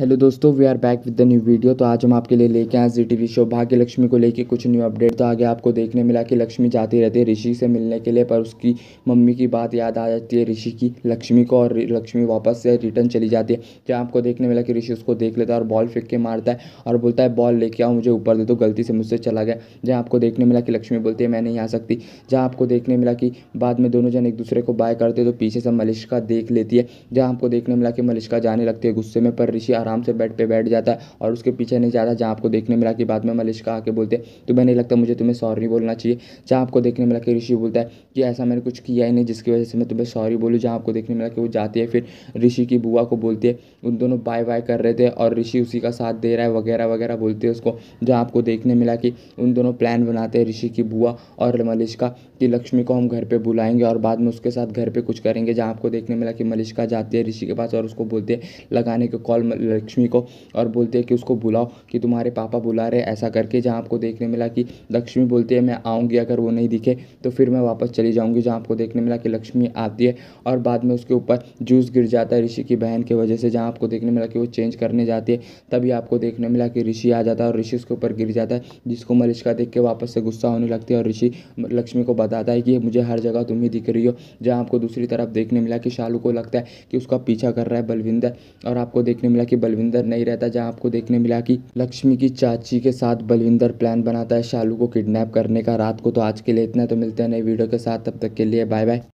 hello दोस्तों we are back with the new video तो आज हम आपके लिए लेके आए जी टी शो भाग्य लक्ष्मी को लेके कुछ न्यू अपडेट तो आगे आपको देखने मिला कि लक्ष्मी जाती रहती है ऋषि से मिलने के लिए पर उसकी मम्मी की बात याद आ जाती है ऋषि की लक्ष्मी को और लक्ष्मी वापस से रिटर्न चली जाती है जब आपको देखने मिला कि ऋषि उसको देख लेता है और बॉल फेंक के मारता है और बोलता है बॉल लेके आओ मुझे ऊपर दे दो गलती से मुझसे चला गया जहाँ आपको देखने मिला कि लक्ष्मी बोलती है मैं नहीं आ सकती जहाँ आपको देखने मिला कि बाद में दोनों जन एक दूसरे को बाय करते तो पीछे से मलिश्का देख लेती है जहाँ आपको देखने मिला कि मलिश्का जाने लगती है गुस्से में पर ऋषि आराम से बेड पर बैठ जाता है और उसके पीछे नहीं जाता जहाँ आपको देखने मिला कि बाद में मलिश्का आके बोलते हैं तुम्हें नहीं लगता मुझे तुम्हें सॉरी बोलना चाहिए जहाँ आपको देखने मिला कि ऋषि बोलता है कि ऐसा मैंने कुछ किया ही नहीं जिसकी वजह से मैं तुम्हें सॉरी बोलूँ जहाँ आपको देखने मिला कि वो जाती है फिर ऋषि की बुआ को बोलती है उन दोनों बाय बाय कर रहे थे और ऋषि उसी का साथ दे रहा है वगैरह वगैरह बोलते हैं उसको जहाँ आपको देखने मिला कि उन दोनों प्लान बनाते हैं ऋषि की बुआ और मलिश्का कि लक्ष्मी को हम घर पर बुलाएंगे और बाद में उसके साथ घर पर कुछ करेंगे जहाँ आपको देखने मिला कि मलिश्का जाती है ऋषि के पास और उसको बोलते हैं लगाने के कॉल लक्ष्मी को और बोलती है कि उसको बुलाओ कि तुम्हारे पापा बुला रहे ऐसा करके जहाँ आपको देखने मिला कि लक्ष्मी बोलती है मैं आऊँगी अगर वो नहीं दिखे तो फिर मैं वापस चली जाऊँगी जहाँ आपको देखने मिला कि लक्ष्मी आती है और बाद में उसके ऊपर जूस गिर जाता है ऋषि की बहन की वजह से जहाँ आपको देखने मिला कि वो चेंज करने जाती है तभी आपको देखने मिला कि ऋषि आ जाता है और ऋषि उसके ऊपर गिर जाता है जिसको मलिश्का देख के वापस से गुस्सा होने लगती है और ऋषि लक्ष्मी को बताता है कि मुझे हर जगह तुम ही दिख रही हो जहाँ आपको दूसरी तरफ देखने मिला कि शालू को लगता है कि उसका पीछा कर रहा है बलविंदर और आपको देखने मिला कि बलविंदर नहीं रहता जहाँ आपको देखने मिला कि लक्ष्मी की चाची के साथ बलविंदर प्लान बनाता है शालू को किडनैप करने का रात को तो आज के लिए इतना तो मिलते हैं नई वीडियो के साथ तब तक के लिए बाय बाय